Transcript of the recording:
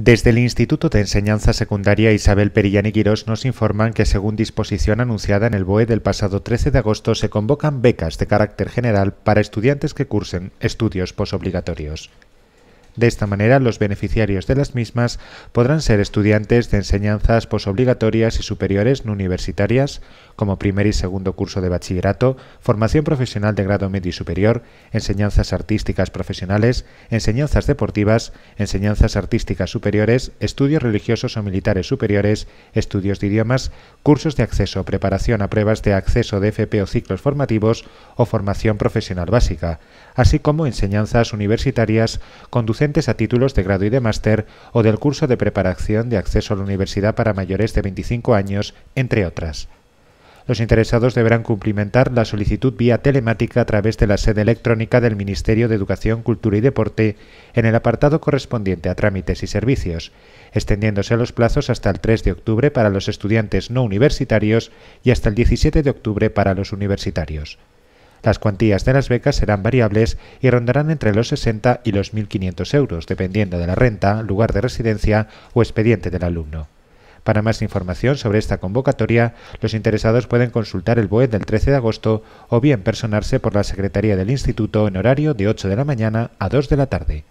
Desde el Instituto de Enseñanza Secundaria Isabel y Quirós nos informan que según disposición anunciada en el BOE del pasado 13 de agosto se convocan becas de carácter general para estudiantes que cursen estudios posobligatorios. De esta manera, los beneficiarios de las mismas podrán ser estudiantes de enseñanzas posobligatorias y superiores no universitarias, como primer y segundo curso de bachillerato, formación profesional de grado medio y superior, enseñanzas artísticas profesionales, enseñanzas deportivas, enseñanzas artísticas superiores, estudios religiosos o militares superiores, estudios de idiomas, cursos de acceso, preparación a pruebas de acceso de FP o ciclos formativos o formación profesional básica, así como enseñanzas universitarias conducentes a títulos de grado y de máster o del curso de preparación de acceso a la universidad para mayores de 25 años, entre otras. Los interesados deberán cumplimentar la solicitud vía telemática a través de la sede electrónica del Ministerio de Educación, Cultura y Deporte en el apartado correspondiente a trámites y servicios, extendiéndose los plazos hasta el 3 de octubre para los estudiantes no universitarios y hasta el 17 de octubre para los universitarios. Las cuantías de las becas serán variables y rondarán entre los 60 y los 1.500 euros, dependiendo de la renta, lugar de residencia o expediente del alumno. Para más información sobre esta convocatoria, los interesados pueden consultar el BOE del 13 de agosto o bien personarse por la Secretaría del Instituto en horario de 8 de la mañana a 2 de la tarde.